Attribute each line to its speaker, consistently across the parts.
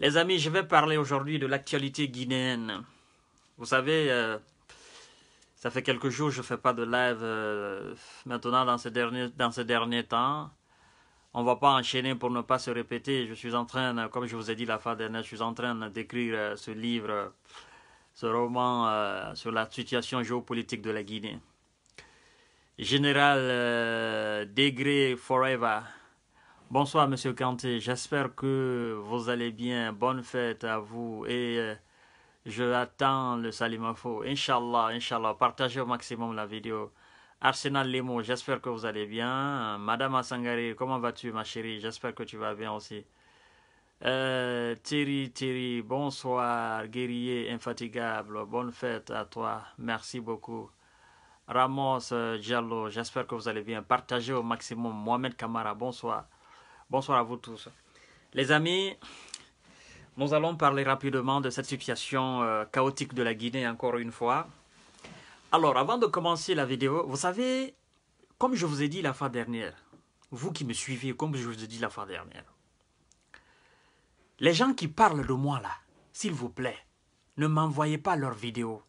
Speaker 1: Les amis, je vais parler aujourd'hui de l'actualité guinéenne. Vous savez, euh, ça fait quelques jours que je ne fais pas de live euh, maintenant dans ces, derniers, dans ces derniers temps. On ne va pas enchaîner pour ne pas se répéter. Je suis en train, euh, comme je vous ai dit la fin dernière, je suis en train d'écrire ce livre, ce roman sur la situation géopolitique de la Guinée. Général Degré Forever, Bonsoir, Monsieur Kanté. J'espère que vous allez bien. Bonne fête à vous. Et euh, je attends le Info. Inch'Allah, Inshallah. Partagez au maximum la vidéo. Arsenal Lemo, j'espère que vous allez bien. Madame Asangari, comment vas-tu, ma chérie J'espère que tu vas bien aussi. Euh, Thierry, Thierry, bonsoir, guerrier infatigable. Bonne fête à toi. Merci beaucoup. Ramos euh, Diallo, j'espère que vous allez bien. Partagez au maximum. Mohamed Kamara, bonsoir. Bonsoir à vous tous. Les amis, nous allons parler rapidement de cette situation euh, chaotique de la Guinée encore une fois. Alors, avant de commencer la vidéo, vous savez, comme je vous ai dit la fois dernière, vous qui me suivez, comme je vous ai dit la fois dernière, les gens qui parlent de moi là, s'il vous plaît, ne m'envoyez pas leurs vidéos.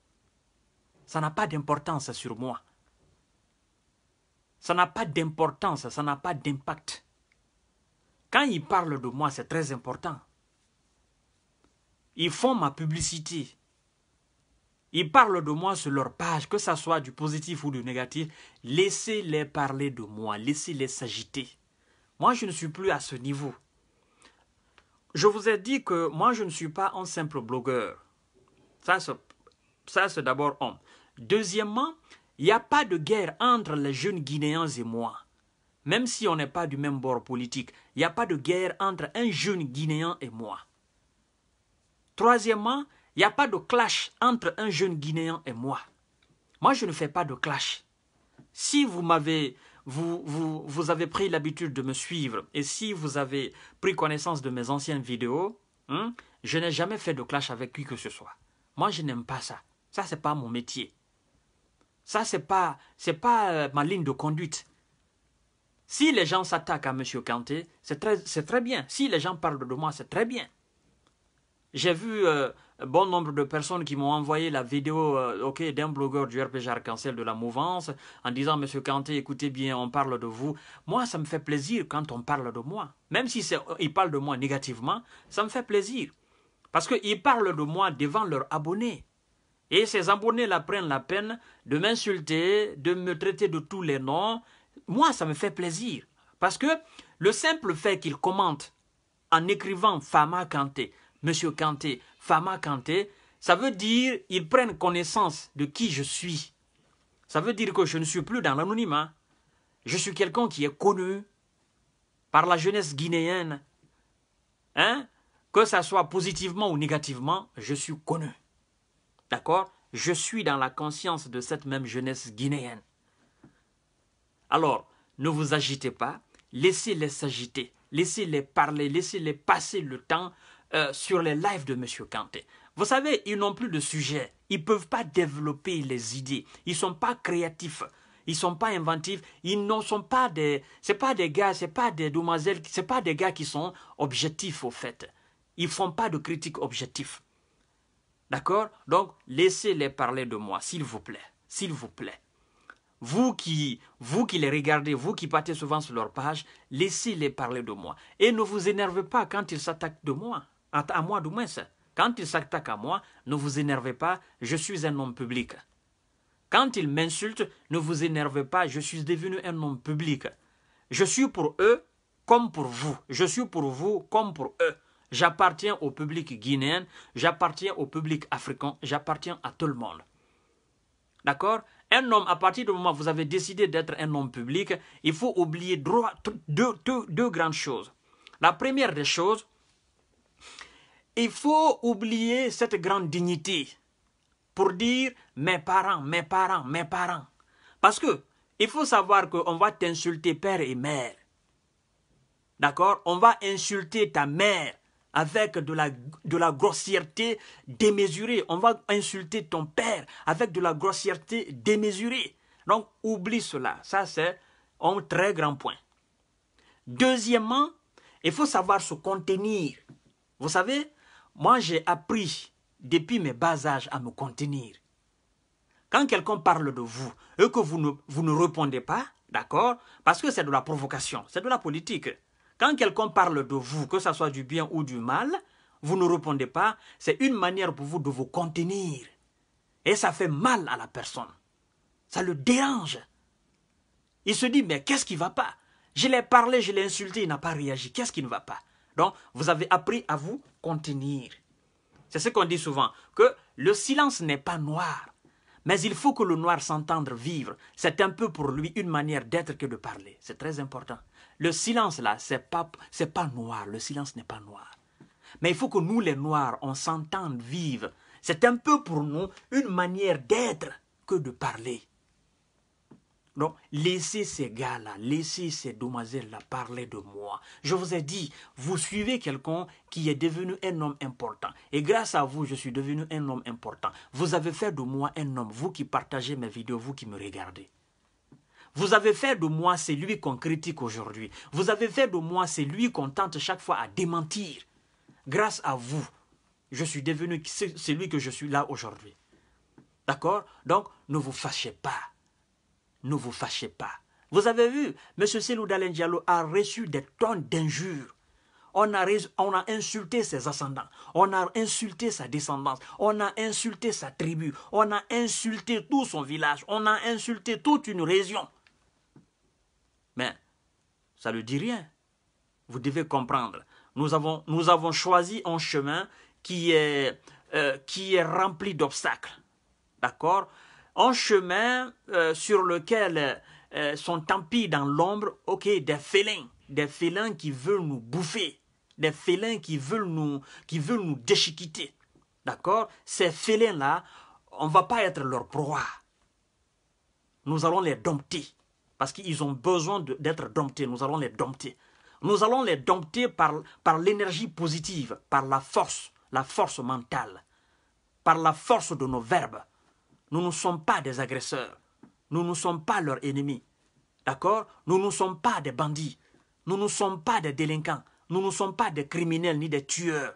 Speaker 1: Ça n'a pas d'importance sur moi. Ça n'a pas d'importance, ça n'a pas d'impact quand ils parlent de moi, c'est très important. Ils font ma publicité. Ils parlent de moi sur leur page, que ce soit du positif ou du négatif. Laissez-les parler de moi, laissez-les s'agiter. Moi, je ne suis plus à ce niveau. Je vous ai dit que moi, je ne suis pas un simple blogueur. Ça, c'est, d'abord homme. Deuxièmement, il n'y a pas de guerre entre les jeunes Guinéens et moi. Même si on n'est pas du même bord politique, il n'y a pas de guerre entre un jeune Guinéen et moi. Troisièmement, il n'y a pas de clash entre un jeune Guinéen et moi. Moi, je ne fais pas de clash. Si vous m'avez vous, vous, avez pris l'habitude de me suivre et si vous avez pris connaissance de mes anciennes vidéos, hein, je n'ai jamais fait de clash avec qui que ce soit. Moi, je n'aime pas ça. Ça, n'est pas mon métier. Ça, c'est pas, c'est pas euh, ma ligne de conduite. Si les gens s'attaquent à M. Kanté, c'est très, bien. Si les gens parlent de moi, c'est très bien. J'ai vu euh, bon nombre de personnes qui m'ont envoyé la vidéo euh, d'un blogueur du RPG arc en de la Mouvance en disant Monsieur Kanté, écoutez bien, on parle de vous. Moi, ça me fait plaisir quand on parle de moi. Même si ils parlent de moi négativement, ça me fait plaisir. Parce qu'ils parlent de moi devant leurs abonnés. Et ces abonnés-là prennent la peine de m'insulter, de me traiter de tous les noms moi, ça me fait plaisir. Parce que le simple fait qu'ils commentent en écrivant Fama Kanté, Monsieur Kanté, Fama Kanté, ça veut dire qu'ils prennent connaissance de qui je suis. Ça veut dire que je ne suis plus dans l'anonymat. Je suis quelqu'un qui est connu par la jeunesse guinéenne. Hein? Que ça soit positivement ou négativement, je suis connu. D'accord Je suis dans la conscience de cette même jeunesse guinéenne. Alors, ne vous agitez pas, laissez-les s'agiter, laissez-les parler, laissez-les passer le temps euh, sur les lives de M. Kanté. Vous savez, ils n'ont plus de sujet, ils ne peuvent pas développer les idées, ils ne sont pas créatifs, ils ne sont pas inventifs, ils ne sont pas des... Ce pas des gars, C'est pas des demoiselles, ce pas des gars qui sont objectifs au fait. Ils ne font pas de critiques objectives. D'accord Donc, laissez-les parler de moi, s'il vous plaît. S'il vous plaît. Vous qui, vous qui les regardez, vous qui partez souvent sur leur page, laissez-les parler de moi. Et ne vous énervez pas quand ils s'attaquent de moi, à, moi du moins. Quand ils s'attaquent à moi, ne vous énervez pas, je suis un homme public. Quand ils m'insultent, ne vous énervez pas, je suis devenu un homme public. Je suis pour eux comme pour vous. Je suis pour vous comme pour eux. J'appartiens au public guinéen, j'appartiens au public africain, j'appartiens à tout le monde. D'accord un homme, à partir du moment où vous avez décidé d'être un homme public, il faut oublier droit, deux, grandes choses. La première des choses, il faut oublier cette grande dignité pour dire mes parents, mes parents, mes parents. Parce que il faut savoir qu'on va t'insulter père et mère. D'accord On va insulter ta mère avec de la, de la grossièreté démesurée. On va insulter ton père avec de la grossièreté démesurée. Donc, oublie cela. Ça, c'est un très grand point. Deuxièmement, il faut savoir se contenir. Vous savez, moi, j'ai appris depuis mes bas âges à me contenir. Quand quelqu'un parle de vous et que vous ne, vous ne répondez pas, d'accord, parce que c'est de la provocation, c'est de la politique. Quand quelqu'un parle de vous, que ce soit du bien ou du mal, vous ne répondez pas. C'est une manière pour vous de vous contenir. Et ça fait mal à la personne. Ça le dérange. Il se dit, mais qu'est-ce qui ne va pas Je l'ai parlé, je l'ai insulté, il n'a pas réagi. Qu'est-ce qui ne va pas Donc, vous avez appris à vous contenir. C'est ce qu'on dit souvent, que le silence n'est pas noir. Mais il faut que le noir s'entende vivre. C'est un peu pour lui une manière d'être que de parler. C'est très important. Le silence, là, c'est pas, pas noir. Le silence n'est pas noir. Mais il faut que nous, les noirs, on s'entende vivre. C'est un peu pour nous une manière d'être que de parler. Donc, laissez ces gars-là, laissez ces demoiselles-là parler de moi. Je vous ai dit, vous suivez quelqu'un qui est devenu un homme important. Et grâce à vous, je suis devenu un homme important. Vous avez fait de moi un homme, vous qui partagez mes vidéos, vous qui me regardez. Vous avez fait de moi celui qu'on critique aujourd'hui. Vous avez fait de moi celui qu'on tente chaque fois à démentir. Grâce à vous, je suis devenu celui que je suis là aujourd'hui. D'accord Donc, ne vous fâchez pas. Ne vous fâchez pas. Vous avez vu, M. Selou Diallo a reçu des tonnes d'injures. On a, insulté ses ascendants, on a insulté sa descendance, on a insulté sa tribu, on a insulté tout son village, on a insulté toute une région. Mais ça ne dit rien. Vous devez comprendre. Nous avons, choisi un chemin qui est, euh, qui est rempli d'obstacles. D'accord un chemin euh, sur lequel euh, sont pis dans l'ombre, ok, des félins, des félins qui veulent nous bouffer, des félins qui veulent nous, qui veulent nous déchiqueter. D'accord Ces félins-là, on ne va pas être leur proie. Nous allons les dompter. Parce qu'ils ont besoin d'être domptés. Nous allons les dompter. Nous allons les dompter par, par l'énergie positive, par la force, la force mentale, par la force de nos verbes, nous ne sommes pas des agresseurs. Nous ne sommes pas leurs ennemis. D'accord Nous ne sommes pas des bandits. Nous ne sommes pas des délinquants. Nous ne sommes pas des criminels ni des tueurs.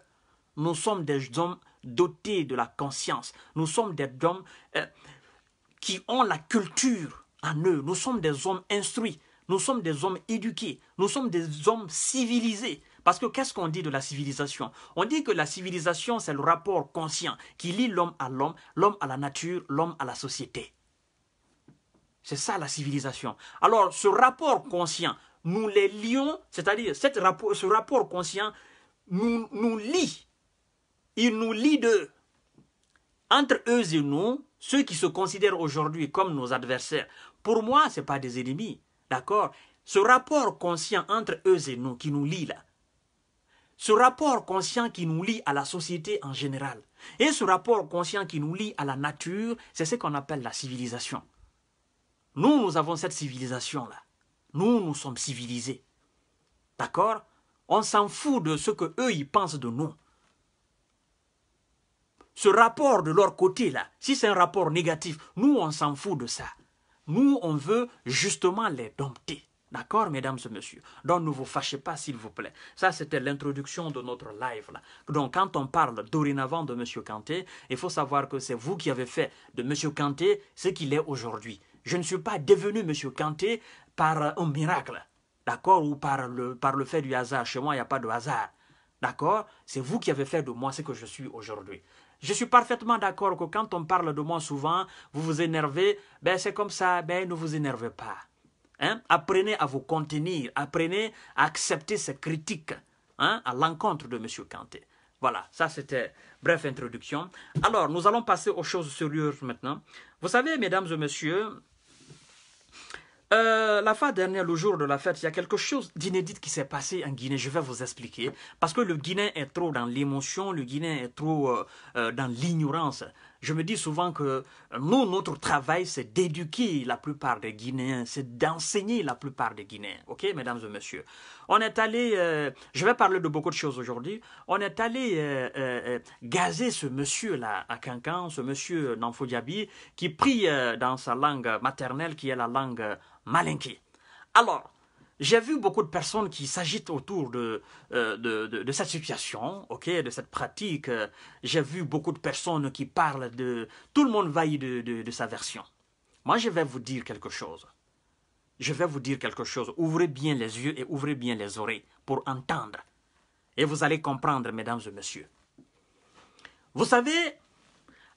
Speaker 1: Nous sommes des hommes dotés de la conscience. Nous sommes des hommes euh, qui ont la culture en eux. Nous sommes des hommes instruits. Nous sommes des hommes éduqués. Nous sommes des hommes civilisés. Parce que qu'est-ce qu'on dit de la civilisation On dit que la civilisation, c'est le rapport conscient qui lie l'homme à l'homme, l'homme à la nature, l'homme à la société. C'est ça la civilisation. Alors, ce rapport conscient, nous les lions, c'est-à-dire ce rapport conscient nous, nous lie. Il nous lie d'eux. Entre eux et nous, ceux qui se considèrent aujourd'hui comme nos adversaires, pour moi, ce n'est pas des ennemis. D'accord Ce rapport conscient entre eux et nous qui nous lie là, ce rapport conscient qui nous lie à la société en général et ce rapport conscient qui nous lie à la nature, c'est ce qu'on appelle la civilisation. Nous, nous avons cette civilisation-là. Nous, nous sommes civilisés. D'accord On s'en fout de ce qu'eux, eux ils pensent de nous. Ce rapport de leur côté là, si c'est un rapport négatif, nous on s'en fout de ça. Nous on veut justement les dompter. D'accord, mesdames et messieurs Donc, ne vous fâchez pas, s'il vous plaît. Ça, c'était l'introduction de notre live. Donc, quand on parle dorénavant de M. Kanté, il faut savoir que c'est vous qui avez fait de M. Kanté ce qu'il est aujourd'hui. Je ne suis pas devenu M. Kanté par euh, un miracle, d'accord, ou par le, fait du hasard. Chez moi, il n'y a pas de hasard. D'accord C'est vous qui avez fait de moi ce que je suis aujourd'hui. Je suis parfaitement d'accord que quand on parle de moi souvent, vous vous énervez, ben c'est comme ça, ben ne vous énervez pas. Hein? Apprenez à vous contenir, apprenez à accepter ces critiques hein? à l'encontre de M. Kanté. Voilà, ça c'était bref introduction. Alors, nous allons passer aux choses sérieuses maintenant. Vous savez, mesdames et messieurs, euh, la fin dernière, le jour de la fête, il y a quelque chose d'inédit qui s'est passé en Guinée. Je vais vous expliquer. Parce que le Guinéen est trop dans l'émotion, le Guinéen est trop euh, euh, dans l'ignorance. Je me dis souvent que euh, nous, notre travail, c'est d'éduquer la plupart des Guinéens, c'est d'enseigner la plupart des Guinéens. Ok, mesdames et messieurs. On est allé, euh, je vais parler de beaucoup de choses aujourd'hui. On est allé euh, gazer ce monsieur-là à Kankan, ce monsieur Namfodiabi, qui prie dans sa langue maternelle, qui est la langue malinké. Alors, j'ai vu beaucoup de personnes qui s'agitent autour euh, de, de, de, cette situation, ok, de cette pratique. J'ai vu beaucoup de personnes qui parlent de... Tout le monde vaille de, de sa version. Moi, je vais vous dire quelque chose. Je vais vous dire quelque chose. Ouvrez bien les yeux et ouvrez bien les oreilles pour entendre. Et vous allez comprendre, mesdames et messieurs. Vous savez,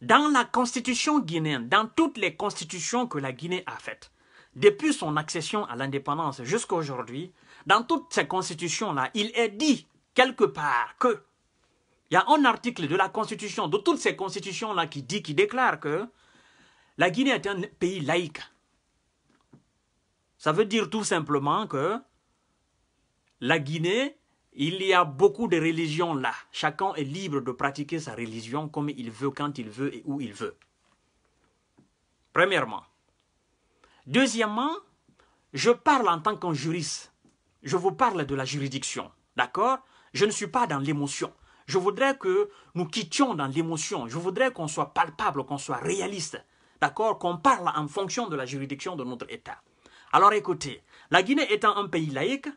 Speaker 1: dans la constitution guinéenne, dans toutes les constitutions que la Guinée a faites, depuis son accession à l'indépendance jusqu'à aujourd'hui, dans toutes ces constitutions-là, il est dit quelque part que il y a un article de la constitution, de toutes ces constitutions-là qui dit, qui déclare que la Guinée est un pays laïque. Ça veut dire tout simplement que la Guinée, il y a beaucoup de religions là. Chacun est libre de pratiquer sa religion comme il veut, quand il veut et où il veut. Premièrement. Deuxièmement, je parle en tant qu'un juriste. Je vous parle de la juridiction, d'accord Je ne suis pas dans l'émotion. Je voudrais que nous quittions dans l'émotion. Je voudrais qu'on soit palpable, qu'on soit réaliste, d'accord Qu'on parle en fonction de la juridiction de notre État. Alors écoutez, la Guinée étant un pays laïque,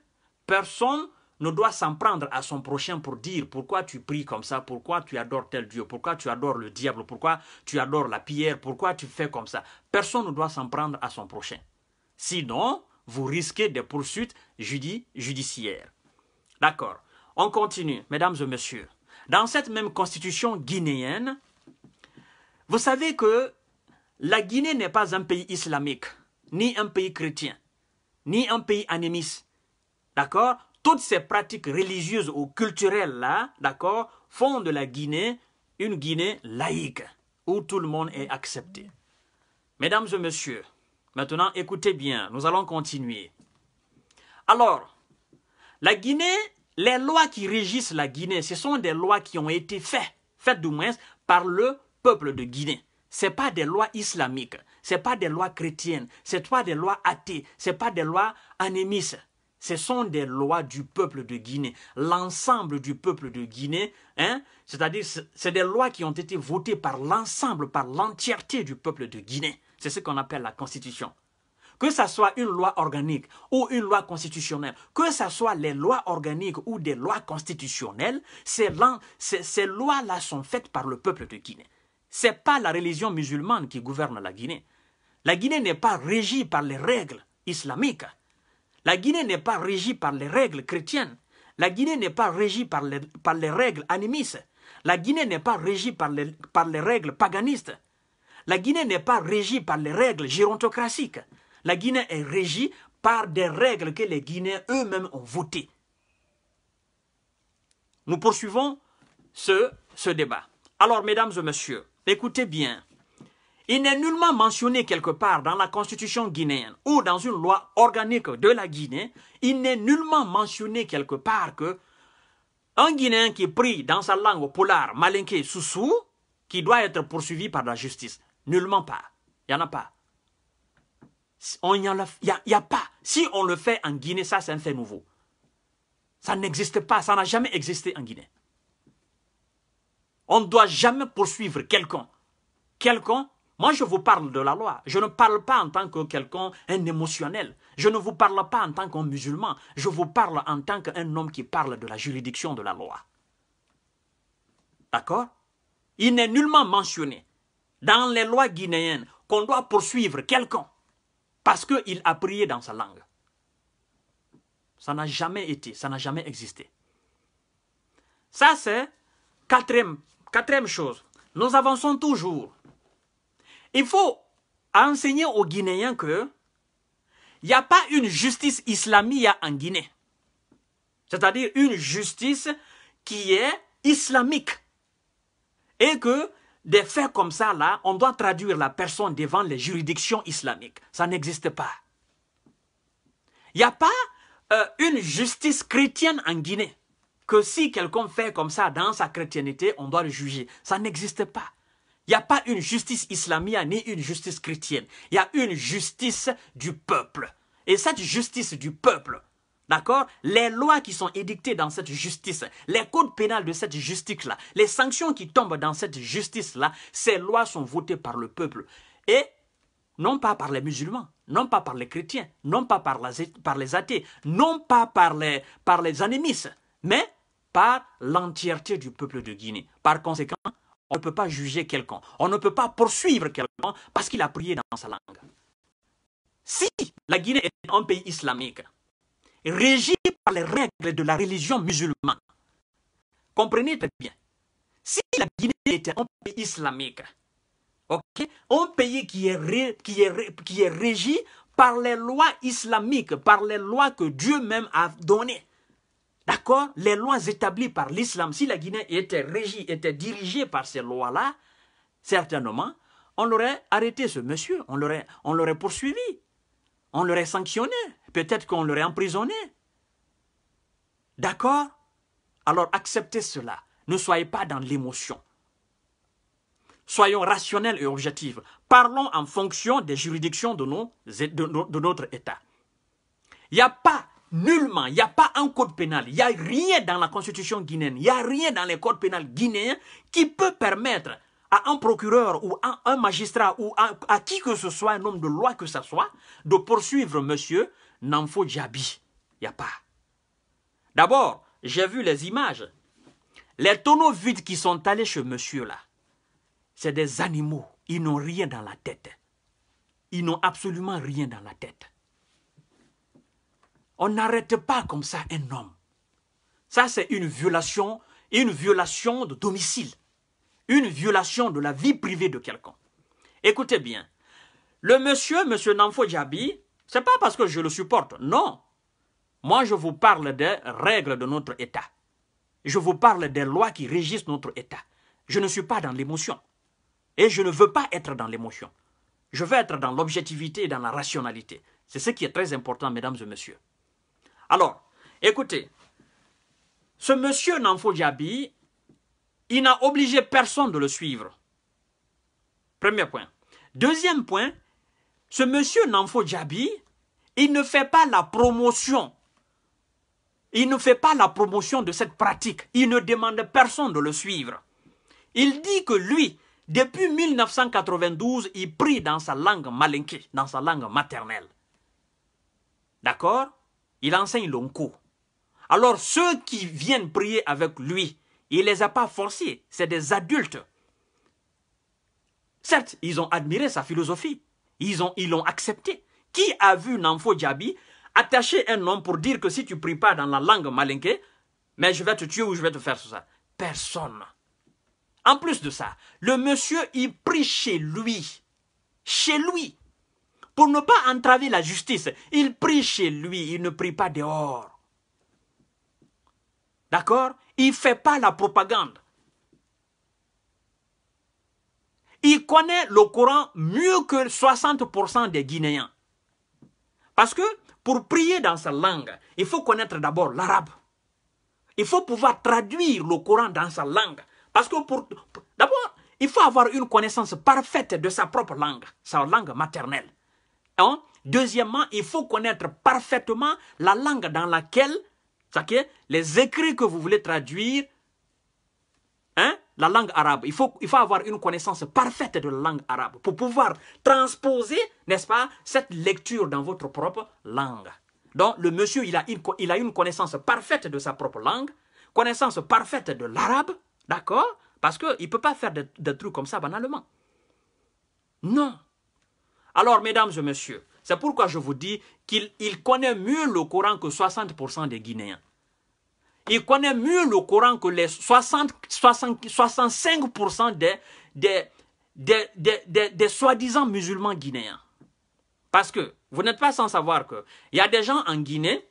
Speaker 1: personne ne doit s'en prendre à son prochain pour dire pourquoi tu pries comme ça, pourquoi tu adores tel Dieu, pourquoi tu adores le diable, pourquoi tu adores la pierre, pourquoi tu fais comme ça. Personne ne doit s'en prendre à son prochain. Sinon, vous risquez des poursuites judiciaires. D'accord. On continue, mesdames et messieurs. Dans cette même constitution guinéenne, vous savez que la Guinée n'est pas un pays islamique, ni un pays chrétien, ni un pays animiste. D'accord toutes ces pratiques religieuses ou culturelles là, d'accord, font de la Guinée une Guinée laïque, où tout le monde est accepté. Mesdames et messieurs, maintenant écoutez bien, nous allons continuer. Alors, la Guinée, les lois qui régissent la Guinée, ce sont des lois qui ont été faites, faites du moins par le peuple de Guinée. Ce n'est pas des lois islamiques, ce n'est pas des lois chrétiennes, ce n'est pas des lois athées, ce n'est pas des lois animistes ce sont des lois du peuple de Guinée, l'ensemble du peuple de Guinée, hein, c'est-à-dire c'est des lois qui ont été votées par l'ensemble, par l'entièreté du peuple de Guinée. C'est ce qu'on appelle la Constitution. Que ce soit une loi organique ou une loi constitutionnelle, que ce soit les lois organiques ou des lois constitutionnelles, ces, ces lois-là sont faites par le peuple de Guinée. Ce n'est pas la religion musulmane qui gouverne la Guinée. La Guinée n'est pas régie par les règles islamiques. La Guinée n'est pas régie par les règles chrétiennes. La Guinée n'est pas régie par les, par les règles animistes. La Guinée n'est pas régie par les, par les règles paganistes. La Guinée n'est pas régie par les règles gérontocratiques. La Guinée est régie par des règles que les Guinéens eux-mêmes ont votées. Nous poursuivons ce, ce débat. Alors, mesdames et messieurs, écoutez bien. Il n'est nullement mentionné quelque part dans la constitution guinéenne ou dans une loi organique de la Guinée, il n'est nullement mentionné quelque part que un Guinéen qui prie dans sa langue polar malinké soussou, qui doit être poursuivi par la justice. Nullement pas. Il n'y en a pas. Il n'y a, a pas. Si on le fait en Guinée, ça c'est un fait nouveau. Ça n'existe pas, ça n'a jamais existé en Guinée. On ne doit jamais poursuivre quelqu'un, quelqu'un moi, je vous parle de la loi. Je ne parle pas en tant que quelqu'un, un émotionnel. Je ne vous parle pas en tant qu'un musulman. Je vous parle en tant qu'un homme qui parle de la juridiction de la loi. D'accord Il n'est nullement mentionné dans les lois guinéennes qu'on doit poursuivre quelqu'un parce qu'il a prié dans sa langue. Ça n'a jamais été, ça n'a jamais existé. Ça, c'est quatrième, quatrième chose. Nous avançons toujours il faut enseigner aux Guinéens que il n'y a pas une justice islamique en Guinée. C'est-à-dire une justice qui est islamique. Et que des faits comme ça, là, on doit traduire la personne devant les juridictions islamiques. Ça n'existe pas. Il n'y a pas euh, une justice chrétienne en Guinée. Que si quelqu'un fait comme ça dans sa chrétienté, on doit le juger. Ça n'existe pas. Il n'y a pas une justice islamienne ni une justice chrétienne. Il y a une justice du peuple. Et cette justice du peuple, D'accord Les lois qui sont édictées dans cette justice, les codes pénals de cette justice-là, les sanctions qui tombent dans cette justice-là, ces lois sont votées par le peuple. Et non pas par les musulmans, non pas par les chrétiens, non pas par, par les athées, non pas par les, par les animistes, mais par l'entièreté du peuple de Guinée. Par conséquent, on ne peut pas juger quelqu'un. On ne peut pas poursuivre quelqu'un parce qu'il a prié dans sa langue. Si la Guinée est un pays islamique, régi par les règles de la religion musulmane, comprenez très bien, si la Guinée était un pays islamique, un pays qui est, qui, est, qui est régi par les lois islamiques, par les lois que Dieu même a données, D'accord Les lois établies par l'islam, si la Guinée était régie, était dirigée par ces lois-là, certainement, on aurait arrêté ce monsieur, on l'aurait, on l'aurait poursuivi, on l'aurait sanctionné, peut-être qu'on l'aurait emprisonné. D'accord Alors acceptez cela, ne soyez pas dans l'émotion. Soyons rationnels et objectifs. Parlons en fonction des juridictions de, nos, de notre État. Il n'y a pas Nullement, il n'y a pas un code pénal, il n'y a rien dans la constitution guinéenne, il n'y a rien dans les codes pénals guinéens qui peut permettre à un procureur ou à un magistrat ou à, qui que ce soit, un homme de loi que ce soit, de poursuivre monsieur Namfo Djabi. Il n'y a pas. D'abord, j'ai vu les images. Les tonneaux vides qui sont allés chez monsieur là, c'est des animaux. Ils n'ont rien dans la tête. Ils n'ont absolument rien dans la tête. On n'arrête pas comme ça un homme. Ça, c'est une violation, une violation de domicile, une violation de la vie privée de quelqu'un. Écoutez bien, le monsieur, monsieur Namfo Djabi, c'est pas parce que je le supporte, non. Moi, je vous parle des règles de notre État. Je vous parle des lois qui régissent notre État. Je ne suis pas dans l'émotion. Et je ne veux pas être dans l'émotion. Je veux être dans l'objectivité et dans la rationalité. C'est ce qui est très important, mesdames et messieurs. Alors, écoutez, ce monsieur Namfo Djabi, il n'a obligé personne de le suivre. Premier point. Deuxième point, ce monsieur Namfo Djabi, il ne fait pas la promotion. Il ne fait pas la promotion de cette pratique. Il ne demande personne de le suivre. Il dit que lui, depuis 1992, il prie dans sa langue malinquée, dans sa langue maternelle. D'accord il enseigne l'onko. Alors ceux qui viennent prier avec lui, il ne les a pas forcés, c'est des adultes. Certes, ils ont admiré sa philosophie, ils ont, ils l'ont accepté. Qui a vu Namfo Djabi attacher un homme pour dire que si tu pries pas dans la langue malinquée, mais je vais te tuer ou je vais te faire ça Personne. En plus de ça, le monsieur, il prie chez lui. Chez lui pour ne pas entraver la justice. Il prie chez lui, il ne prie pas dehors. D'accord Il ne fait pas la propagande. Il connaît le Coran mieux que 60% des Guinéens. Parce que pour prier dans sa langue, il faut connaître d'abord l'arabe. Il faut pouvoir traduire le Coran dans sa langue. Parce que pour, d'abord, il faut avoir une connaissance parfaite de sa propre langue, sa langue maternelle. Deuxièmement, il faut connaître parfaitement la langue dans laquelle les écrits que vous voulez traduire, hein, la langue arabe. Il faut, avoir une connaissance parfaite de la langue arabe pour pouvoir transposer, n'est-ce pas, cette lecture dans votre propre langue. Donc, le monsieur, il a une, une connaissance parfaite de sa propre langue, connaissance parfaite de l'arabe, d'accord Parce qu'il ne peut pas faire des trucs comme ça banalement. Non, alors, mesdames et messieurs, c'est pourquoi je vous dis qu'il connaît mieux le Coran que 60% des Guinéens. Il connaît mieux le Coran que les 65% des, des, des, des, des soi-disant musulmans guinéens. Parce que vous n'êtes pas sans savoir qu'il y a des gens en Guinée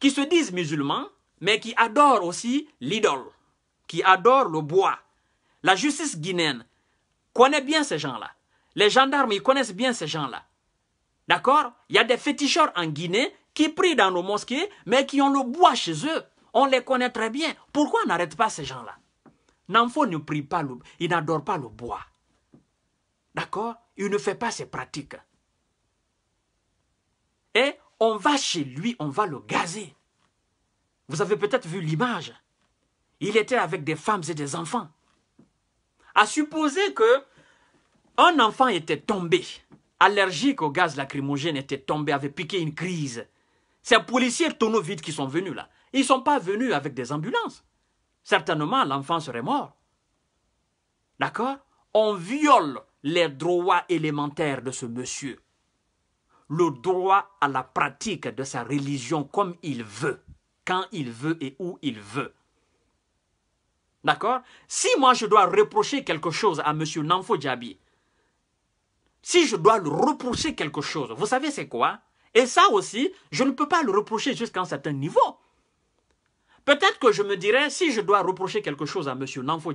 Speaker 1: qui se disent musulmans, mais qui adorent aussi l'idole, qui adorent le bois. La justice guinéenne connaît bien ces gens-là. Les gendarmes, ils connaissent bien ces gens-là. D'accord Il y a des féticheurs en Guinée qui prient dans nos mosquées, mais qui ont le bois chez eux. On les connaît très bien. Pourquoi on n'arrête pas ces gens-là N'Amfo ne prie pas, le, il n'adore pas le bois. D'accord Il ne fait pas ses pratiques. Et on va chez lui, on va le gazer. Vous avez peut-être vu l'image. Il était avec des femmes et des enfants. À supposer que un enfant était tombé, allergique au gaz lacrymogène, était tombé, avait piqué une crise. Ces policiers tonneaux vides qui sont venus là, ils ne sont pas venus avec des ambulances. Certainement, l'enfant serait mort. D'accord On viole les droits élémentaires de ce monsieur. Le droit à la pratique de sa religion comme il veut, quand il veut et où il veut. D'accord Si moi je dois reprocher quelque chose à monsieur Nanfo Djabi, si je dois le reprocher quelque chose, vous savez c'est quoi Et ça aussi, je ne peux pas le reprocher jusqu'à un certain niveau. Peut-être que je me dirais, si je dois reprocher quelque chose à M. Nanfo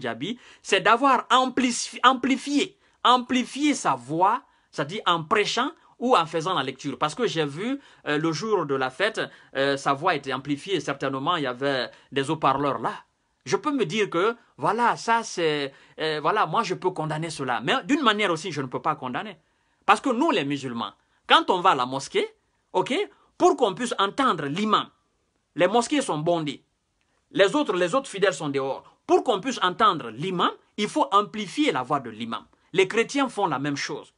Speaker 1: c'est d'avoir amplifié, amplifié, sa voix, c'est-à-dire en prêchant ou en faisant la lecture. Parce que j'ai vu euh, le jour de la fête, euh, sa voix était amplifiée, certainement il y avait des haut-parleurs là. Je peux me dire que, voilà, ça c'est, euh, voilà, moi je peux condamner cela. Mais d'une manière aussi, je ne peux pas condamner. Parce que nous, les musulmans, quand on va à la mosquée, ok, pour qu'on puisse entendre l'imam, les mosquées sont bondées. Les autres, les autres fidèles sont dehors. Pour qu'on puisse entendre l'imam, il faut amplifier la voix de l'imam. Les chrétiens font la même chose.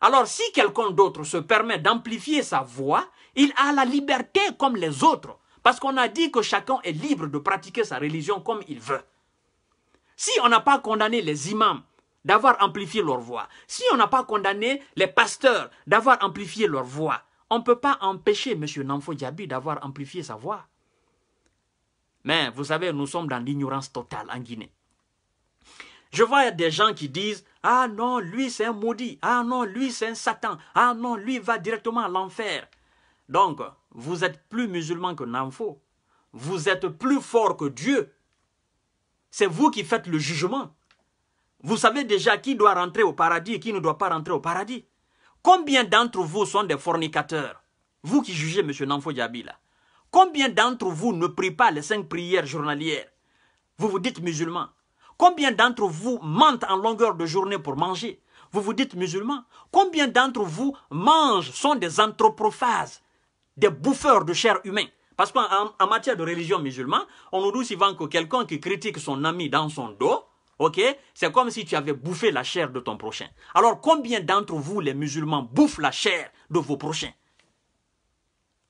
Speaker 1: Alors si quelqu'un d'autre se permet d'amplifier sa voix, il a la liberté comme les autres. Parce qu'on a dit que chacun est libre de pratiquer sa religion comme il veut. Si on n'a pas condamné les imams d'avoir amplifié leur voix, si on n'a pas condamné les pasteurs d'avoir amplifié leur voix, on ne peut pas empêcher M. Namfo Diaby d'avoir amplifié sa voix. Mais vous savez, nous sommes dans l'ignorance totale en Guinée. Je vois des gens qui disent Ah non, lui c'est un maudit. Ah non, lui c'est un Satan. Ah non, lui va directement à l'enfer. Donc, vous êtes plus musulman que Namfo. Vous êtes plus fort que Dieu. C'est vous qui faites le jugement. Vous savez déjà qui doit rentrer au paradis et qui ne doit pas rentrer au paradis. Combien d'entre vous sont des fornicateurs Vous qui jugez M. Nanfo Diaby là. Combien d'entre vous ne prient pas les cinq prières journalières Vous vous dites musulmans. Combien d'entre vous mentent en longueur de journée pour manger Vous vous dites musulmans. Combien d'entre vous mangent, sont des anthropophages, des bouffeurs de chair humaine Parce qu'en matière de religion musulmane, on nous dit souvent que quelqu'un qui critique son ami dans son dos, Ok C'est comme si tu avais bouffé la chair de ton prochain. Alors combien d'entre vous, les musulmans, bouffent la chair de vos prochains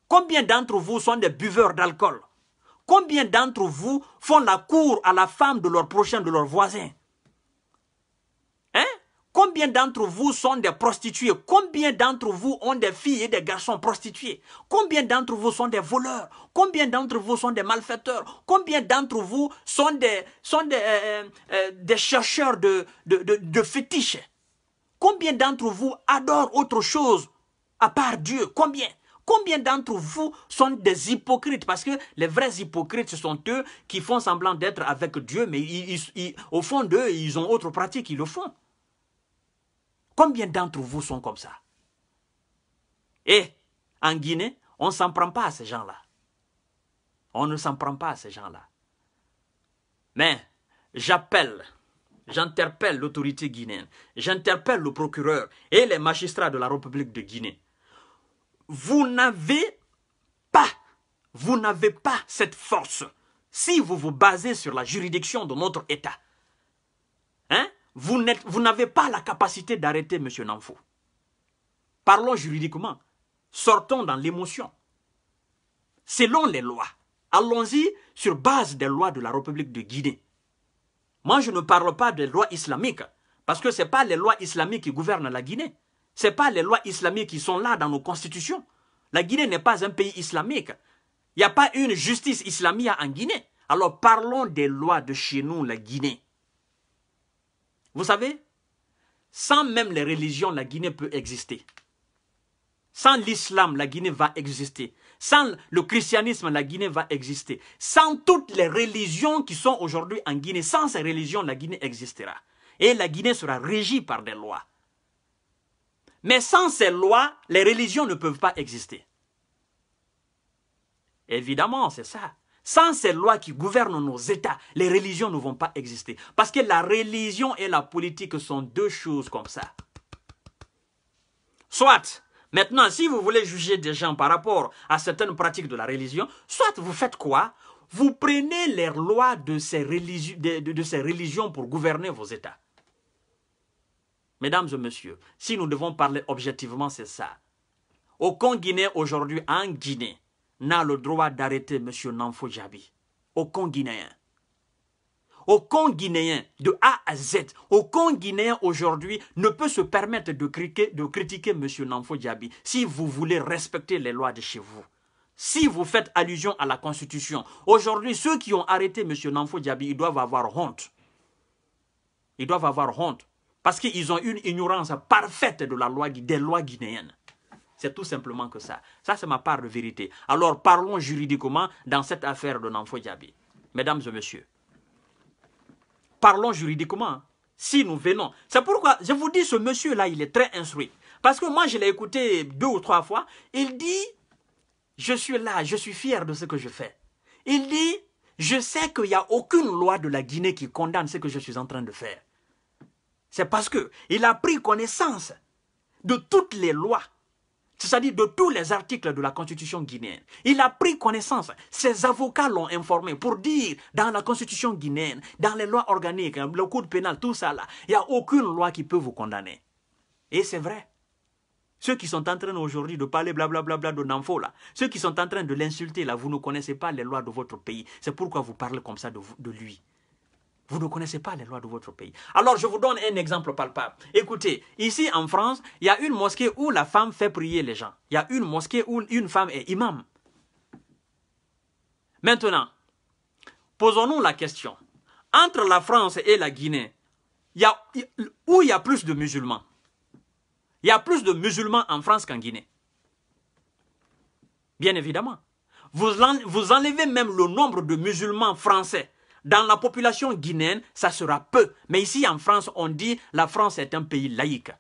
Speaker 1: Combien d'entre vous sont des buveurs d'alcool Combien d'entre vous font la cour à la femme de leur prochain, de leur voisin Combien d'entre vous sont des prostituées Combien d'entre vous ont des filles et des garçons prostitués Combien d'entre vous sont des voleurs Combien d'entre vous sont des malfaiteurs Combien d'entre vous sont des, sont des, euh, euh, euh, chercheurs de, de, fétiches Combien d'entre vous adorent autre chose à part Dieu Combien Combien d'entre vous sont des hypocrites Parce que les vrais hypocrites, ce sont eux qui font semblant d'être avec Dieu, mais au fond d'eux, ils ont autre pratique, ils le font. Combien d'entre vous sont comme ça Et eh, en Guinée, on ne s'en prend pas à ces gens-là. On ne s'en prend pas à ces gens-là. Mais j'appelle, j'interpelle l'autorité guinéenne, j'interpelle le procureur et les magistrats de la République de Guinée. Vous n'avez pas, vous n'avez pas cette force si vous vous basez sur la juridiction de notre État. Hein vous n'avez pas la capacité d'arrêter M. Namfo. Parlons juridiquement. Sortons dans l'émotion. Selon les lois. Allons-y sur base des lois de la République de Guinée. Moi, je ne parle pas des lois islamiques, parce que ce n'est pas les lois islamiques qui gouvernent la Guinée. Ce sont pas les lois islamiques qui sont là dans nos constitutions. La Guinée n'est pas un pays islamique. Il n'y a pas une justice islamique en Guinée. Alors parlons des lois de chez nous, la Guinée. Vous savez, sans même les religions, la Guinée peut exister. Sans l'islam, la Guinée va exister. Sans le christianisme, la Guinée va exister. Sans toutes les religions qui sont aujourd'hui en Guinée, sans ces religions, la Guinée existera. Et la Guinée sera régie par des lois. Mais sans ces lois, les religions ne peuvent pas exister. Évidemment, c'est ça. Sans ces lois qui gouvernent nos États, les religions ne vont pas exister. Parce que la religion et la politique sont deux choses comme ça. Soit, maintenant, si vous voulez juger des gens par rapport à certaines pratiques de la religion, soit vous faites quoi Vous prenez les lois de ces, religions, pour gouverner vos États. Mesdames et messieurs, si nous devons parler objectivement, c'est ça. Au Congo-Guinée aujourd'hui, en Guinée, n'a le droit d'arrêter M. Nanfo Jabi. Aucun Guinéen. Aucun Guinéen de A à Z, aucun Guinéen aujourd'hui ne peut se permettre de critiquer, de critiquer M. Nanfo Djabi. si vous voulez respecter les lois de chez vous. Si vous faites allusion à la Constitution, aujourd'hui, ceux qui ont arrêté M. Nanfo Djabi, ils doivent avoir honte. Ils doivent avoir honte. Parce qu'ils ont une ignorance parfaite de la loi, des lois guinéennes. C'est tout simplement que ça. Ça, c'est ma part de vérité. Alors parlons juridiquement dans cette affaire de Namfo Diaby. Mesdames et messieurs, parlons juridiquement. Si nous venons, c'est pourquoi je vous dis, ce monsieur-là, il est très instruit. Parce que moi, je l'ai écouté deux ou trois fois. Il dit, je suis là, je suis fier de ce que je fais. Il dit, je sais qu'il n'y a aucune loi de la Guinée qui condamne ce que je suis en train de faire. C'est parce qu'il a pris connaissance de toutes les lois c'est-à-dire de tous les articles de la Constitution guinéenne. Il a pris connaissance, ses avocats l'ont informé pour dire dans la Constitution guinéenne, dans les lois organiques, hein, le code pénal, tout ça là, il n'y a aucune loi qui peut vous condamner. Et c'est vrai. Ceux qui sont en train aujourd'hui de parler blablabla bla de Namfo, là, ceux qui sont en train de l'insulter, là, vous ne connaissez pas les lois de votre pays. C'est pourquoi vous parlez comme ça de lui. Vous ne connaissez pas les lois de votre pays. Alors je vous donne un exemple palpable. Écoutez, ici en France, il y a une mosquée où la femme fait prier les gens. Il y a une mosquée où une femme est imam. Maintenant, posons-nous la question. Entre la France et la Guinée, où il y a plus de musulmans Il y a plus de musulmans en France qu'en Guinée. Bien évidemment. Vous, vous enlevez même le nombre de musulmans français dans la population guinéenne, ça sera peu. Mais ici, en France, on dit la France est un pays laïque.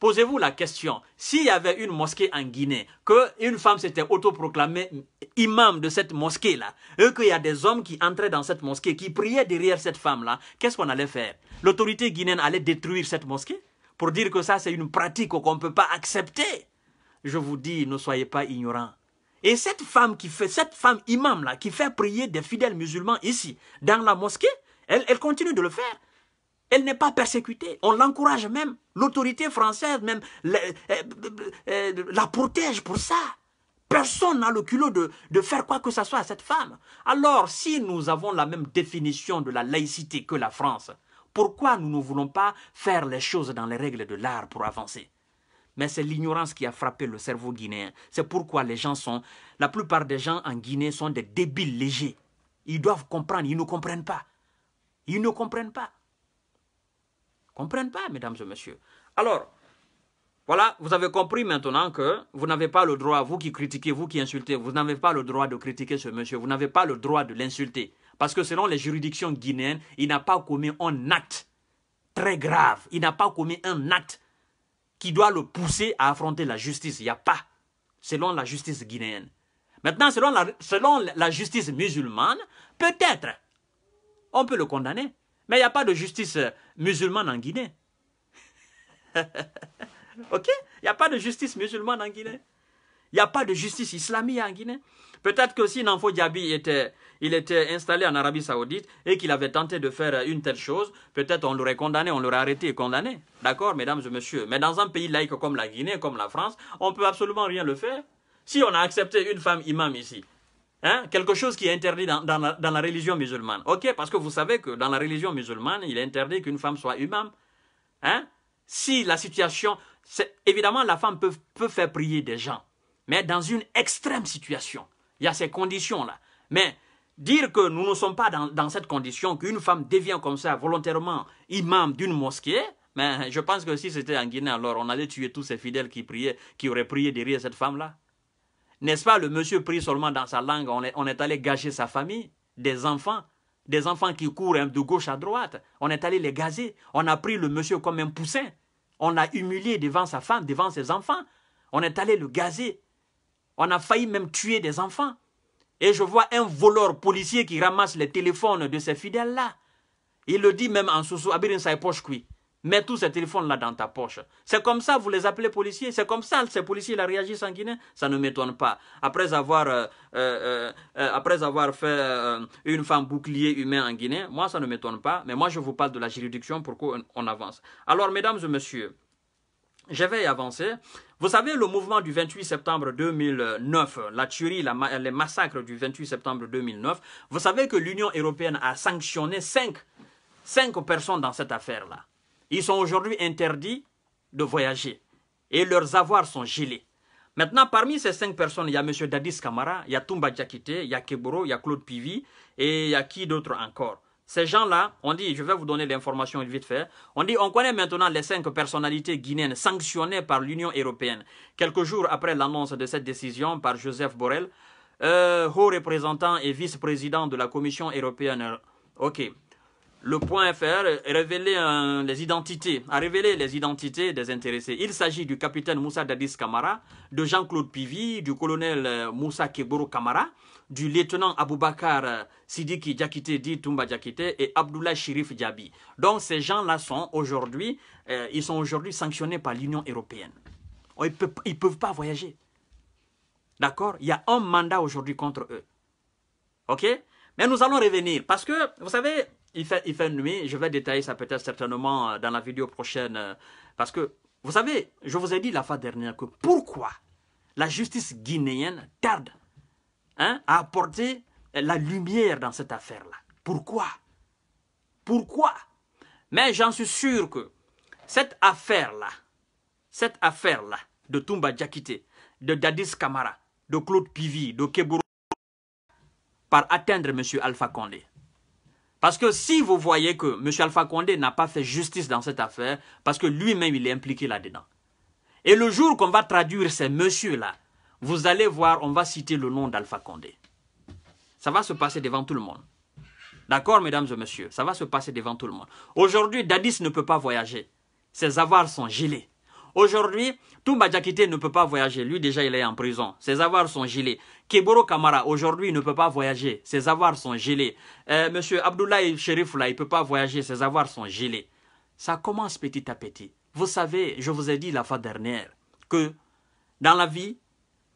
Speaker 1: Posez-vous la question, s'il y avait une mosquée en Guinée, qu'une femme s'était autoproclamée imam de cette mosquée-là, et qu'il y a des hommes qui entraient dans cette mosquée, qui priaient derrière cette femme-là, qu'est-ce qu'on allait faire L'autorité guinéenne allait détruire cette mosquée pour dire que ça, c'est une pratique qu'on ne peut pas accepter. Je vous dis, ne soyez pas ignorants. Et cette femme qui fait, cette femme imam là, qui fait prier des fidèles musulmans ici, dans la mosquée, elle, continue de le faire. Elle n'est pas persécutée. On l'encourage même. L'autorité française même euh, euh, euh, la, protège pour ça. Personne n'a le culot de, de, faire quoi que ce soit à cette femme. Alors, si nous avons la même définition de la laïcité que la France, pourquoi nous ne voulons pas faire les choses dans les règles de l'art pour avancer mais c'est l'ignorance qui a frappé le cerveau guinéen. C'est pourquoi les gens sont, la plupart des gens en Guinée sont des débiles légers. Ils doivent comprendre, ils ne comprennent pas. Ils ne comprennent pas. Comprennent pas, mesdames et messieurs. Alors, voilà, vous avez compris maintenant que vous n'avez pas le droit, vous qui critiquez, vous qui insultez, vous n'avez pas le droit de critiquer ce monsieur, vous n'avez pas le droit de l'insulter. Parce que selon les juridictions guinéennes, il n'a pas commis un acte très grave. Il n'a pas commis un acte qui doit le pousser à affronter la justice. Il n'y a pas, selon la justice guinéenne. Maintenant, selon la, selon la justice musulmane, peut-être, on peut le condamner. Mais il n'y a pas de justice euh, musulmane en Guinée. ok Il n'y a pas de justice musulmane en Guinée. Il n'y a pas de justice islamique en Guinée. Peut-être que si Nanfo Diaby était, il était installé en Arabie Saoudite et qu'il avait tenté de faire une telle chose, peut-être on l'aurait condamné, on l'aurait arrêté et condamné. D'accord, mesdames et messieurs. Mais dans un pays laïque comme la Guinée, comme la France, on peut absolument rien le faire. Si on a accepté une femme imam ici, Hein? Quelque chose qui est interdit dans, dans, la, religion musulmane. Ok, parce que vous savez que dans la religion musulmane, il est interdit qu'une femme soit imam. Hein? Si la situation... Évidemment, la femme peut, peut faire prier des gens, mais dans une extrême situation. Il y a ces conditions-là. Mais Dire que nous ne sommes pas dans, cette condition, qu'une femme devient comme ça volontairement imam d'une mosquée, mais je pense que si c'était en Guinée, alors on allait tuer tous ces fidèles qui priaient, qui auraient prié derrière cette femme-là. N'est-ce pas, le monsieur prie seulement dans sa langue, on est, allé gâcher sa famille, des enfants, des enfants qui courent hein, de gauche à droite, on est allé les gazer, on a pris le monsieur comme un poussin, on a humilié devant sa femme, devant ses enfants, on est allé le gazer, on a failli même tuer des enfants. Et je vois un voleur policier qui ramasse les téléphones de ces fidèles-là. Il le dit même en « Abirin poche qui. Mets tous ces téléphones-là dans ta poche. C'est comme ça, vous les appelez policiers. C'est comme ça, ces policiers-là réagissent en Guinée. Ça ne m'étonne pas. Après avoir, euh, euh, euh, après avoir fait une femme bouclier humain en Guinée, moi, ça ne m'étonne pas. Mais moi, je vous parle de la juridiction pour qu'on avance. Alors, mesdames et messieurs, je vais y avancer. Vous savez, le mouvement du 28 septembre 2009, la tuerie, la les massacres du 28 septembre 2009, vous savez que l'Union européenne a sanctionné cinq personnes dans cette affaire-là. Ils sont aujourd'hui interdits de voyager et leurs avoirs sont gelés. Maintenant, parmi ces cinq personnes, il y a M. Dadis Kamara, il y a Toumba Djakite, il y a Keboro, il y a Claude Pivi et il y a qui d'autre encore ces gens-là, on dit, je vais vous donner l'information vite fait, on dit, on connaît maintenant les cinq personnalités guinéennes sanctionnées par l'Union européenne. Quelques jours après l'annonce de cette décision par Joseph Borrell, euh, haut représentant et vice-président de la Commission européenne. Ok, le point FR euh, les identités, a révélé les identités des intéressés. Il s'agit du capitaine Moussa Dadis Kamara, de Jean-Claude Pivi, du colonel euh, Moussa Keboro Kamara, du lieutenant Aboubakar euh, Sidiki Djakite dit Toumba Djakite et Abdullah Shirif Djabi. Donc ces gens-là sont aujourd'hui, ils sont aujourd'hui sanctionnés par l'Union européenne. Oh, ils ne peuvent pas voyager. D'accord Il y a un mandat aujourd'hui contre eux. OK Mais nous allons revenir parce que, vous savez, il fait, nuit. Je vais détailler ça peut-être certainement euh, dans la vidéo prochaine. Euh, parce que, vous savez, je vous ai dit la fois dernière que pourquoi la justice guinéenne tarde hein, à apporter la lumière dans cette affaire-là. Pourquoi Pourquoi Mais j'en suis sûr que cette affaire-là, cette affaire-là de Tumba Djakite, de Dadis Kamara, de Claude Pivi, de Keburu, par atteindre M. Alpha Condé, parce que si vous voyez que M. Alpha Condé n'a pas fait justice dans cette affaire, parce que lui-même, il est impliqué là-dedans. Et le jour qu'on va traduire ces messieurs-là, vous allez voir, on va citer le nom d'Alpha Condé. Ça va se passer devant tout le monde. D'accord, mesdames et messieurs, ça va se passer devant tout le monde. Aujourd'hui, Dadis ne peut pas voyager. Ses avoirs sont gelés. Aujourd'hui, tout Djakite ne peut pas voyager. Lui, déjà, il est en prison. Ses avoirs sont gelés. Keboro Kamara, aujourd'hui, ne peut pas voyager. Ses avoirs sont gelés. Euh, monsieur Abdoulaye Sherif, là, il ne peut pas voyager. Ses avoirs sont gelés. Ça commence petit à petit. Vous savez, je vous ai dit la fois dernière que dans la vie,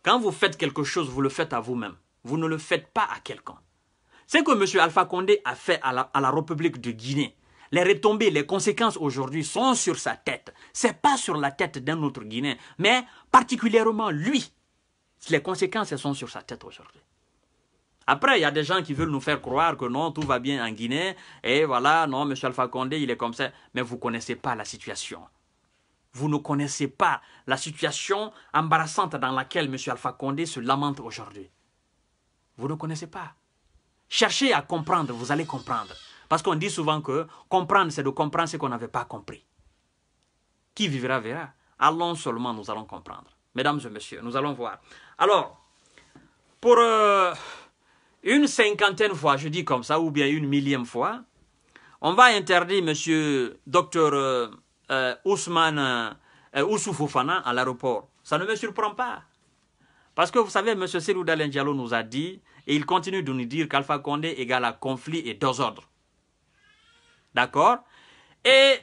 Speaker 1: quand vous faites quelque chose, vous le faites à vous-même. Vous ne le faites pas à quelqu'un. C'est que M. Alpha Condé a fait à la République de Guinée. Les retombées, les conséquences aujourd'hui sont sur sa tête. C'est pas sur la tête d'un autre Guinéen, mais particulièrement lui. Les conséquences sont sur sa tête aujourd'hui. Après, il y a des gens qui veulent nous faire croire que non, tout va bien en Guinée, et voilà, non, M. Alpha Condé, il est comme ça. Mais vous ne connaissez pas la situation. Vous ne connaissez pas la situation embarrassante dans laquelle M. Alpha Condé se lamente aujourd'hui. Vous ne connaissez pas. Cherchez à comprendre, vous allez comprendre. Parce qu'on dit souvent que comprendre, c'est de comprendre ce qu'on n'avait pas compris. Qui vivra, verra. Allons seulement, nous allons comprendre. Mesdames et messieurs, nous allons voir. Alors, pour euh, une cinquantaine fois, je dis comme ça, ou bien une millième fois, on va interdire M. Docteur euh, euh Ousmane euh, Ousufoufana à l'aéroport. Ça ne me surprend pas. Parce que vous savez, M. Selou nous a dit, et il continue de nous dire qu'Alpha Condé égale à conflit et désordre. D'accord Et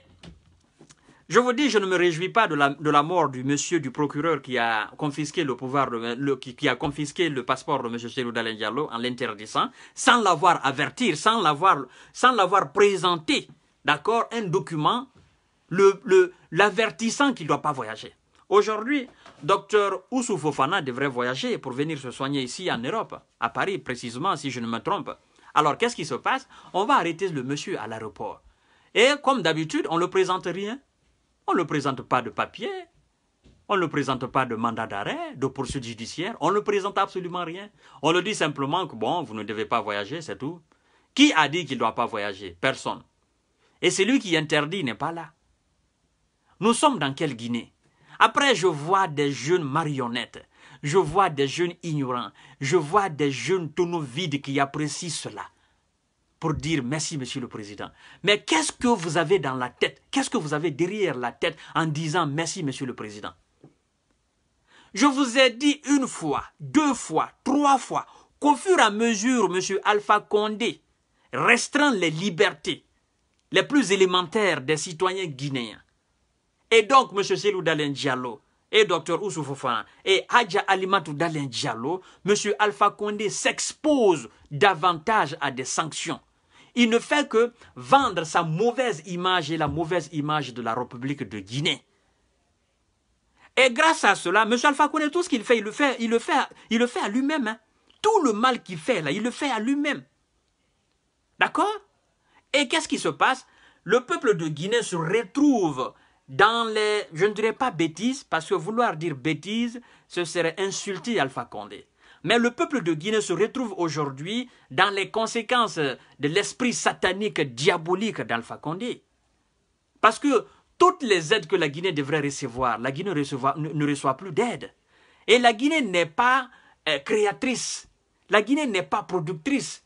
Speaker 1: je vous dis, je ne me réjouis pas de la, de la, mort du monsieur, du procureur qui a confisqué le pouvoir, le, qui, a confisqué le passeport de monsieur Chelou Diallo en l'interdisant, sans l'avoir averti, sans l'avoir, présenté, d'accord, un document, l'avertissant qu'il ne doit pas voyager. Aujourd'hui, docteur Oussou Fofana devrait voyager pour venir se soigner ici en Europe, à Paris précisément, si je ne me trompe. Alors qu'est-ce qui se passe On va arrêter le monsieur à l'aéroport. Et comme d'habitude, on ne le présente rien. On ne le présente pas de papier, on ne le présente pas de mandat d'arrêt, de poursuite judiciaire, on ne présente absolument rien. On le dit simplement que bon, vous ne devez pas voyager, c'est tout. Qui a dit qu'il ne doit pas voyager Personne. Et celui qui interdit n'est pas là. Nous sommes dans quelle Guinée Après, je vois des jeunes marionnettes je vois des jeunes ignorants. Je vois des jeunes tonneaux vides qui apprécient cela pour dire merci, Monsieur le Président. Mais qu'est-ce que vous avez dans la tête Qu'est-ce que vous avez derrière la tête en disant merci, Monsieur le Président Je vous ai dit une fois, deux fois, trois fois qu'au fur et à mesure, Monsieur Alpha Condé restreint les libertés les plus élémentaires des citoyens guinéens. Et donc, Monsieur Selou Dalen et Dr et Hadja Alimatou Dalin Diallo, M. Alpha Condé s'expose davantage à des sanctions. Il ne fait que vendre sa mauvaise image et la mauvaise image de la République de Guinée. Et grâce à cela, M. Alpha Condé, tout ce qu'il fait, il le fait, il le fait, il le fait à lui-même. Hein. Tout le mal qu'il fait, là, il le fait à lui-même. D'accord Et qu'est-ce qui se passe Le peuple de Guinée se retrouve dans les, je ne dirais pas bêtise, parce que vouloir dire bêtise, ce serait insulter Alpha Condé. Mais le peuple de Guinée se retrouve aujourd'hui dans les conséquences de l'esprit satanique diabolique d'Alpha Condé. Parce que toutes les aides que la Guinée devrait recevoir, la Guinée ne, reçoit plus d'aide. Et la Guinée n'est pas euh, créatrice. La Guinée n'est pas productrice.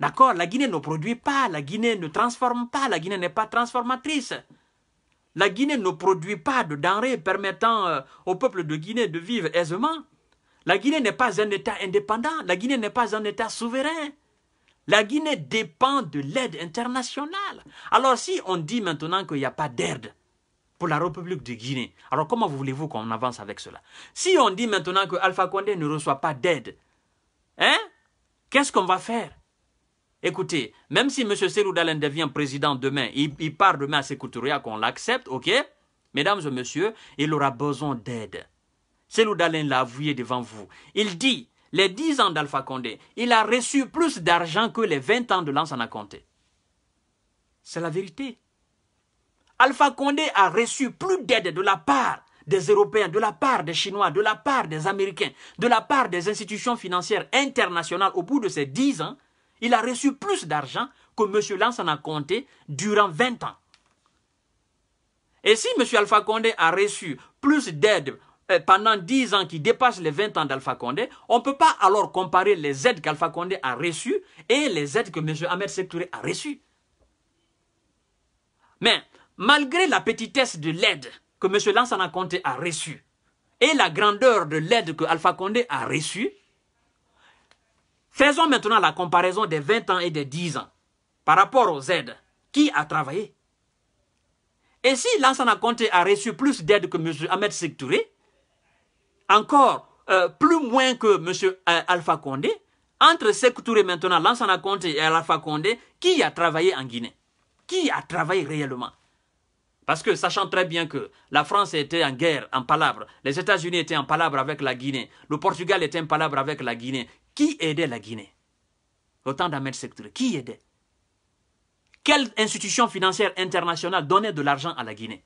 Speaker 1: D'accord La Guinée ne produit pas, la Guinée ne transforme pas, la Guinée n'est pas transformatrice la Guinée ne produit pas de denrées permettant euh, au peuple de Guinée de vivre aisément. La Guinée n'est pas un État indépendant, la Guinée n'est pas un État souverain. La Guinée dépend de l'aide internationale. Alors si on dit maintenant qu'il n'y a pas d'aide pour la République de Guinée, alors comment voulez-vous qu'on avance avec cela Si on dit maintenant que Alpha Condé ne reçoit pas d'aide, hein, qu'est-ce qu'on va faire Écoutez, même si M. Seloudalen devient président demain, il, part demain à Sekouturia qu'on l'accepte, ok Mesdames et messieurs, il aura besoin d'aide. Seloudalen l'a avoué devant vous. Il dit, les 10 ans d'Alpha Condé, il a reçu plus d'argent que les 20 ans de a Conté. C'est la vérité. Alpha Condé a reçu plus d'aide de la part des Européens, de la part des Chinois, de la part des Américains, de la part des institutions financières internationales au bout de ces 10 ans il a reçu plus d'argent que M. Lance en a compté durant 20 ans. Et si M. Alpha Condé a reçu plus d'aide euh, pendant 10 ans qui dépassent les 20 ans d'Alpha Condé, on ne peut pas alors comparer les aides qu'Alpha Condé a reçues et les aides que M. Ahmed Sektouré a reçues. Mais malgré la petitesse de l'aide que M. Lansana Conté a reçue et la grandeur de l'aide que Alpha Condé a reçue, Faisons maintenant la comparaison des 20 ans et des 10 ans par rapport aux aides. Qui a travaillé Et si Lansana Conté a reçu plus d'aides que M. Ahmed Sektouré, encore euh, plus moins que M. Euh, Alpha Condé, entre Sektouré maintenant, Lansana Conté et Alpha Condé, qui a travaillé en Guinée Qui a travaillé réellement parce que sachant très bien que la France était en guerre, en palabre, les États-Unis étaient en palabre avec la Guinée, le Portugal était en palabre avec la Guinée, qui aidait la Guinée autant temps d'Ahmed qui aidait Quelle institution financière internationale donnait de l'argent à la Guinée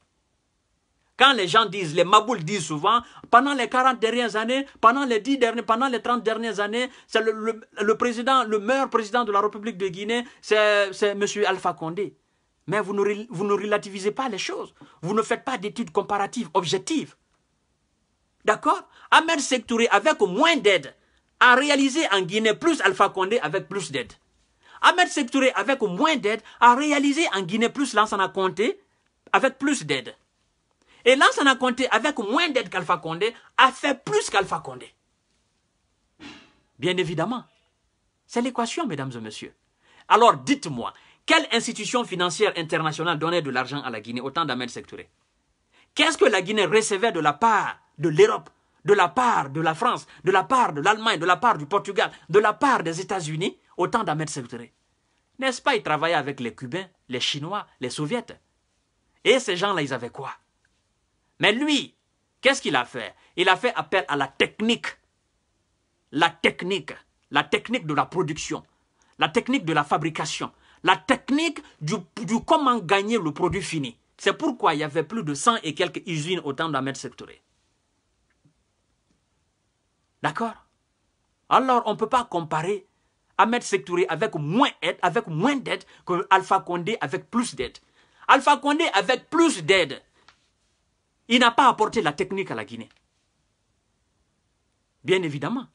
Speaker 1: quand les gens disent, les Maboul disent souvent, pendant les 40 dernières années, pendant les 10 dernières, pendant les 30 dernières années, c'est le, président, le meilleur président de la République de Guinée, c'est M. Alpha Condé. Mais vous ne, vous ne relativisez pas les choses. Vous ne faites pas d'études comparatives, objectives. D'accord Ahmed Sektouré, avec moins d'aide, a réalisé en Guinée plus Alpha Condé avec plus d'aide. Ahmed Sektouré, avec moins d'aide, à réaliser en Guinée plus Lansana Conté avec plus d'aide. Et Lansana Conté, avec moins d'aide qu'Alpha Condé, a fait plus qu'Alpha Condé. Bien évidemment. C'est l'équation, mesdames et messieurs. Alors dites-moi, quelle institution financière internationale donnait de l'argent à la Guinée autant temps d'Ahmed Sektouré Qu'est-ce que la Guinée recevait de la part de l'Europe de la part de la France, de la part de l'Allemagne, de la part du Portugal, de la part des États-Unis autant d'Ahmed N'est-ce pas, il travaillait avec les Cubains, les Chinois, les Soviétiques. Et ces gens-là, ils avaient quoi Mais lui, qu'est-ce qu'il a fait Il a fait appel à la technique. La technique. La technique de la production. La technique de la fabrication. La technique du, comment gagner le produit fini. C'est pourquoi il y avait plus de 100 et quelques usines autant temps d'Ahmed D'accord Alors, on ne peut pas comparer Ahmed Sektouré avec moins d'aide, avec moins d'aide que Alpha Condé avec plus d'aide. Alpha Condé avec plus d'aide, il n'a pas apporté la technique à la Guinée. Bien évidemment,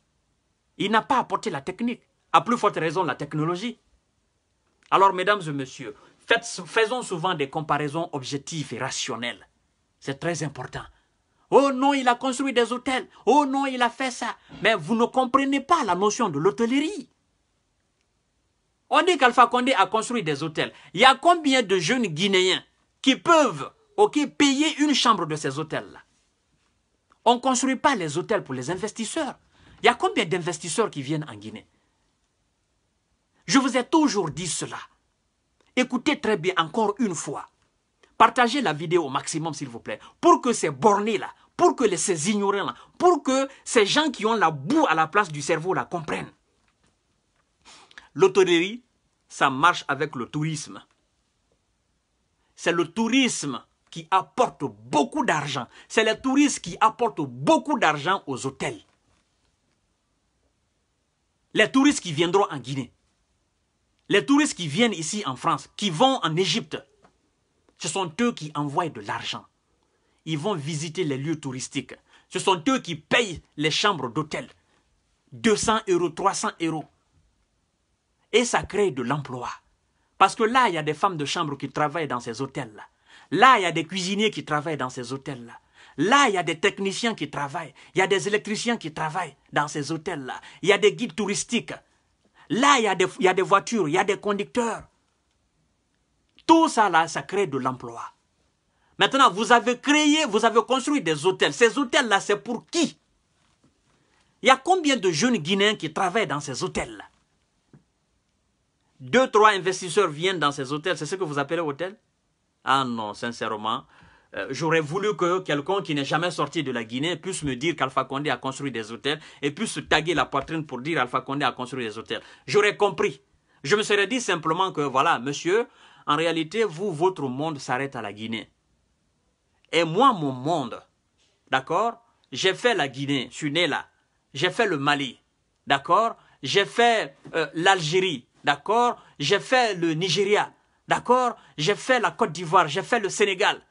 Speaker 1: il n'a pas apporté la technique, à plus forte raison la technologie. Alors, mesdames et messieurs, faisons souvent des comparaisons objectives et rationnelles. C'est très important. Oh non, il a construit des hôtels. Oh non, il a fait ça. Mais vous ne comprenez pas la notion de l'hôtellerie. On dit qu'Alpha Condé a construit des hôtels. Il y a combien de jeunes Guinéens qui peuvent payer une chambre de ces hôtels-là On ne construit pas les hôtels pour les investisseurs. Il y a combien d'investisseurs qui viennent en Guinée Je vous ai toujours dit cela. Écoutez très bien encore une fois. Partagez la vidéo au maximum, s'il vous plaît, pour que ces bornés-là pour que ces ignorants-là, pour que ces gens qui ont la boue à la place du cerveau la comprennent. L'hôtellerie, ça marche avec le tourisme. C'est le tourisme qui apporte beaucoup d'argent. C'est les touristes qui apportent beaucoup d'argent aux hôtels. Les touristes qui viendront en Guinée, les touristes qui viennent ici en France, qui vont en Égypte, ce sont eux qui envoient de l'argent ils vont visiter les lieux touristiques. Ce sont eux qui payent les chambres d'hôtel. 200 euros, 300 euros. Et ça crée de l'emploi. Parce que là, il y a des femmes de chambre qui travaillent dans ces hôtels-là. Là, il y a des cuisiniers qui travaillent dans ces hôtels-là. Là, il y a des techniciens qui travaillent. Il y a des électriciens qui travaillent dans ces hôtels-là. Il y a des guides touristiques. Là, il y, a des, a des voitures, il y a des conducteurs. Tout ça, là, ça crée de l'emploi. Maintenant, vous avez créé, vous avez construit des hôtels. Ces hôtels-là, c'est pour qui Il y a combien de jeunes Guinéens qui travaillent dans ces hôtels Deux, trois investisseurs viennent dans ces hôtels. C'est ce que vous appelez hôtel Ah non, sincèrement, euh, j'aurais voulu que quelqu'un qui n'est jamais sorti de la Guinée puisse me dire qu'Alpha Condé a construit des hôtels et puisse taguer la poitrine pour dire Alpha Condé a construit des hôtels. J'aurais compris. Je me serais dit simplement que voilà, monsieur, en réalité, vous, votre monde s'arrête à la Guinée. Et moi, mon monde, d'accord J'ai fait la Guinée, je suis né là. J'ai fait le Mali, d'accord J'ai fait euh, l'Algérie, d'accord J'ai fait le Nigeria, d'accord J'ai fait la Côte d'Ivoire, j'ai fait le Sénégal,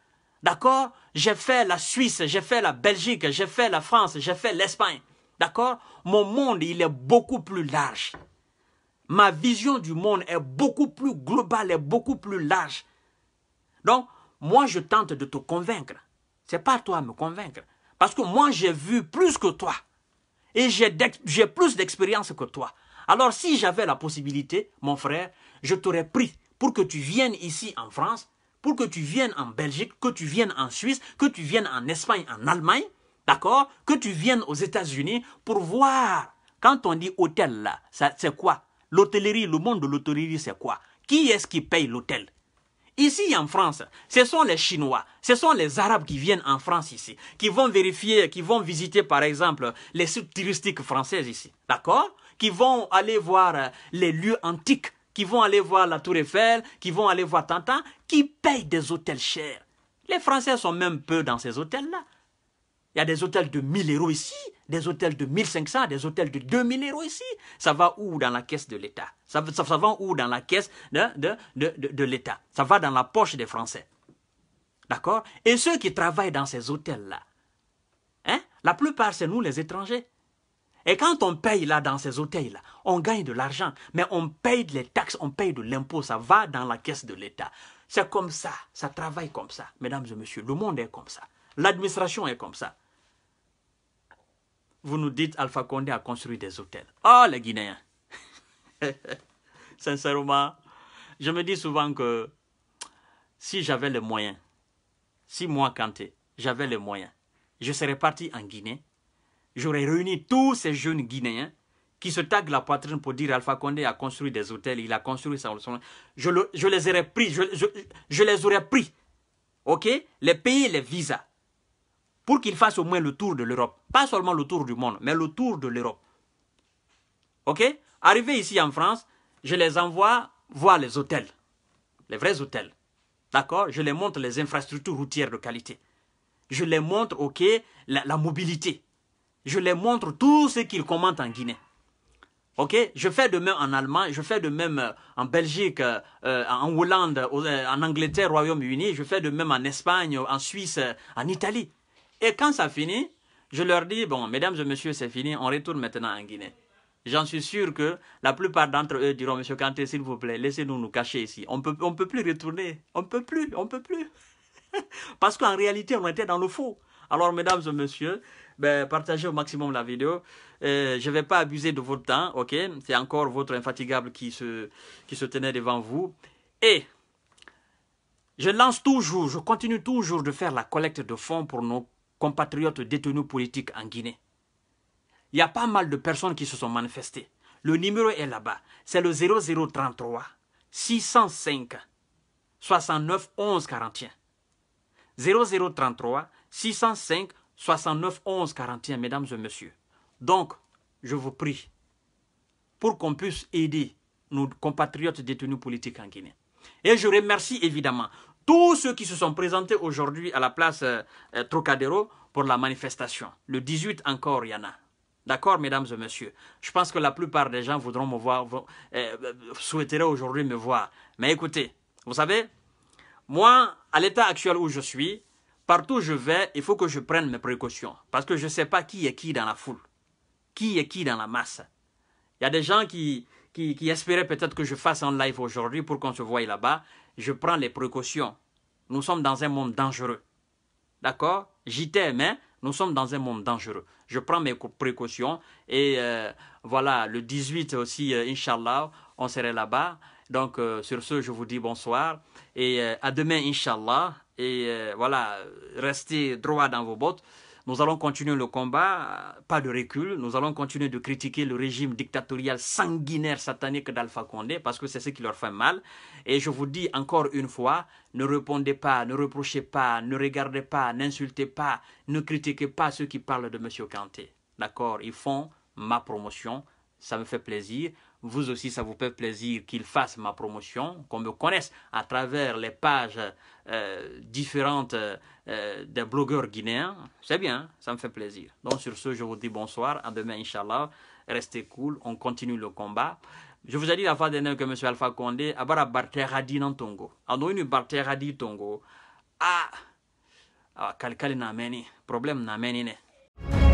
Speaker 1: d'accord J'ai fait la Suisse, j'ai fait la Belgique, j'ai fait la France, j'ai fait l'Espagne, d'accord Mon monde, il est beaucoup plus large. Ma vision du monde est beaucoup plus globale, est beaucoup plus large. Donc, moi, je tente de te convaincre. C'est pas toi à me convaincre. Parce que moi, j'ai vu plus que toi. Et j'ai plus d'expérience que toi. Alors, si j'avais la possibilité, mon frère, je t'aurais pris pour que tu viennes ici en France, pour que tu viennes en Belgique, que tu viennes en Suisse, que tu viennes en Espagne, en Allemagne, d'accord Que tu viennes aux États-Unis pour voir. Quand on dit hôtel, là, c'est quoi L'hôtellerie, le monde de l'hôtellerie, c'est quoi Qui est-ce qui paye l'hôtel Ici en France, ce sont les Chinois, ce sont les Arabes qui viennent en France ici, qui vont vérifier, qui vont visiter par exemple les sites touristiques françaises ici, d'accord Qui vont aller voir euh, les lieux antiques, qui vont aller voir la Tour Eiffel, qui vont aller voir Tintin, qui payent des hôtels chers. Les Français sont même peu dans ces hôtels-là. Il y a des hôtels de 1000 euros ici, des hôtels de 1500, des hôtels de 2000 euros ici. Ça va où dans la caisse de l'État ça, va où dans la caisse de, l'État Ça va dans la poche des Français. D'accord Et ceux qui travaillent dans ces hôtels-là, hein? la plupart, c'est nous les étrangers. Et quand on paye là dans ces hôtels-là, on gagne de l'argent, mais on paye des taxes, on paye de l'impôt, ça va dans la caisse de l'État. C'est comme ça, ça travaille comme ça, mesdames et messieurs. Le monde est comme ça. L'administration est comme ça vous nous dites Alpha Condé a construit des hôtels. Oh, les Guinéens Sincèrement, je me dis souvent que si j'avais les moyens, si moi, Kanté, j'avais les moyens, je serais parti en Guinée, j'aurais réuni tous ces jeunes Guinéens qui se taguent la poitrine pour dire Alpha Condé a construit des hôtels, il a construit ça. je, les aurais pris, je, les aurais pris, ok Les pays les visas pour qu'ils fassent au moins le tour de l'Europe. Pas seulement le tour du monde, mais le tour de l'Europe. OK Arrivé ici en France, je les envoie voir les hôtels, les vrais hôtels. D'accord Je les montre les infrastructures routières de qualité. Je les montre, OK, la, la mobilité. Je les montre tout ce qu'ils commentent en Guinée. OK Je fais de même en Allemagne, je fais de même euh, en Belgique, euh, euh, en Hollande, en Angleterre, Royaume-Uni, je fais de même en Espagne, en Suisse, en Italie. Et quand ça finit, je leur dis, bon, mesdames et messieurs, c'est fini, on retourne maintenant en Guinée. J'en suis sûr que la plupart d'entre eux diront, Monsieur Kanté, s'il vous plaît, laissez-nous nous cacher ici. On peut, ne on peut plus retourner. On ne peut plus, on ne peut plus. Parce qu'en réalité, on était dans le faux. Alors, mesdames et messieurs, ben, partagez au maximum la vidéo. Euh, je ne vais pas abuser de votre temps, ok C'est encore votre infatigable qui se, qui se tenait devant vous. Et je lance toujours, je continue toujours de faire la collecte de fonds pour nos compatriotes détenus politiques en Guinée. Il y a pas mal de personnes qui se sont manifestées. Le numéro est là-bas. C'est le 0033 605 69 11 41. 0033 605 69 11 41, mesdames et messieurs. Donc, je vous prie, pour qu'on puisse aider nos compatriotes détenus politiques en Guinée. Et je remercie évidemment tous ceux qui se sont présentés aujourd'hui à la place euh, euh, Trocadéro pour la manifestation. Le 18 encore, il y en a. D'accord, mesdames et messieurs. Je pense que la plupart des gens voudront me voir, euh, souhaiteraient aujourd'hui me voir. Mais écoutez, vous savez, moi, à l'état actuel où je suis, partout où je vais, il faut que je prenne mes précautions. Parce que je ne sais pas qui est qui dans la foule. Qui est qui dans la masse. Il y a des gens qui, qui, espérait peut-être que je fasse un live aujourd'hui pour qu'on se voie là-bas, je prends les précautions. Nous sommes dans un monde dangereux. D'accord J'y t'aime, hein nous sommes dans un monde dangereux. Je prends mes précautions et euh, voilà, le 18 aussi, inshallah, euh, Inch'Allah, on serait là-bas. Donc, euh, sur ce, je vous dis bonsoir et à demain, Inch'Allah. Et voilà, restez droit dans vos bottes. Nous allons continuer le combat, euh, pas de recul. Nous allons continuer de critiquer le régime dictatorial sanguinaire satanique d'Alpha Condé parce que c'est ce qui leur fait mal. Et je vous dis encore une fois, ne répondez pas, ne reprochez pas, ne regardez pas, n'insultez pas, ne critiquez pas ceux qui parlent de M. Kanté. D'accord Ils font ma promotion, ça me fait plaisir vous aussi, ça vous fait plaisir qu'il fasse ma promotion, qu'on me connaisse à travers les pages euh, différentes euh, des blogueurs guinéens. C'est bien, ça me fait plaisir. Donc sur ce, je vous dis bonsoir, à demain, Inch'Allah. Restez cool, on continue le combat. Je vous ai dit la fois dernière que M. Alpha Condé, abara barteradi nan tongo. Anoinu barteradi tongo. Ah, ah kalkali na problème na